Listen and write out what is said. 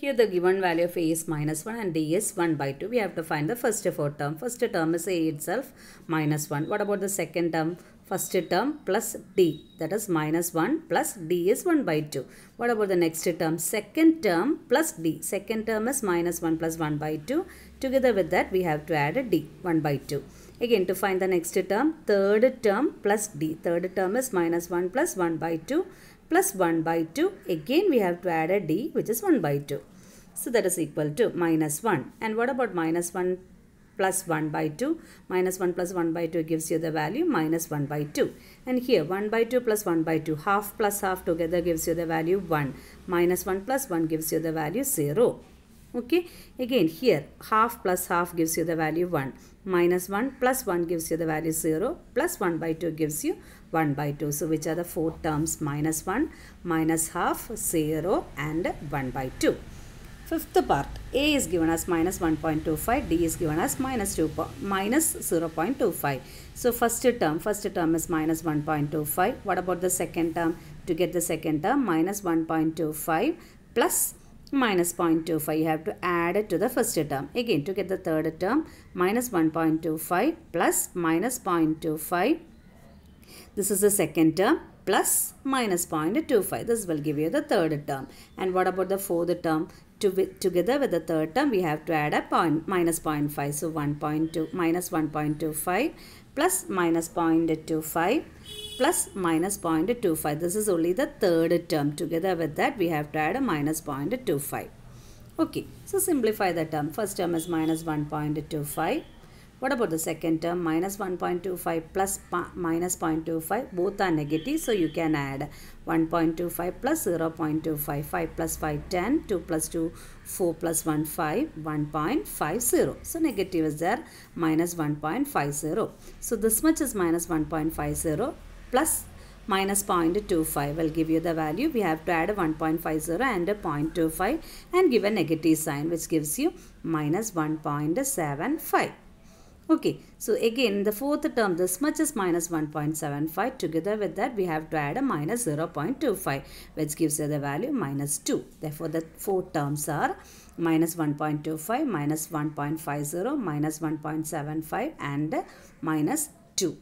Here the given value of a is minus 1 and d is 1 by 2. We have to find the first four term. First term is a itself minus 1. What about the second term? First term plus d that is minus 1 plus d is 1 by 2. What about the next term? Second term plus d. Second term is minus 1 plus 1 by 2. Together with that we have to add a d 1 by 2. Again to find the next term, third term plus d. Third term is minus 1 plus 1 by 2 plus 1 by 2. Again we have to add a d which is 1 by 2. So that is equal to minus 1. And what about minus 1 plus 1 by 2? Minus 1 plus 1 by 2 gives you the value minus 1 by 2. And here 1 by 2 plus 1 by 2, half plus half together gives you the value 1. Minus 1 plus 1 gives you the value 0 okay again here half plus half gives you the value 1 minus 1 plus 1 gives you the value 0 plus 1 by 2 gives you 1 by 2 so which are the four terms minus 1 minus half 0 and 1 by 2 fifth part a is given as minus 1.25 d is given as minus 2 minus 0 0.25 so first term first term is minus 1.25 what about the second term to get the second term minus 1.25 plus minus 0.25 you have to add it to the first term again to get the third term minus 1.25 plus minus 0.25 this is the second term plus minus 0.25 this will give you the third term and what about the fourth term to be, together with the third term we have to add a point minus 0.5 so 1.2 minus 1.25 plus minus 0.25 plus minus 0.25. This is only the third term. Together with that, we have to add a minus 0.25. Okay, so simplify the term. First term is minus 1.25. What about the second term? Minus 1.25 plus minus 0.25. Both are negative, so you can add 1.25 plus 0 0.25. 5 plus 5, 10. 2 plus 2, 4 plus 1, 5. 1.50. So negative is there, minus 1.50. So this much is minus 1.50 plus minus 0.25 will give you the value. We have to add 1.50 and 0.25 and give a negative sign which gives you minus 1.75. Okay, so again the fourth term this much is minus 1.75 together with that we have to add a minus 0.25 which gives you the value minus 2. Therefore the four terms are minus 1.25, minus 1.50, minus 1.75 and minus 2.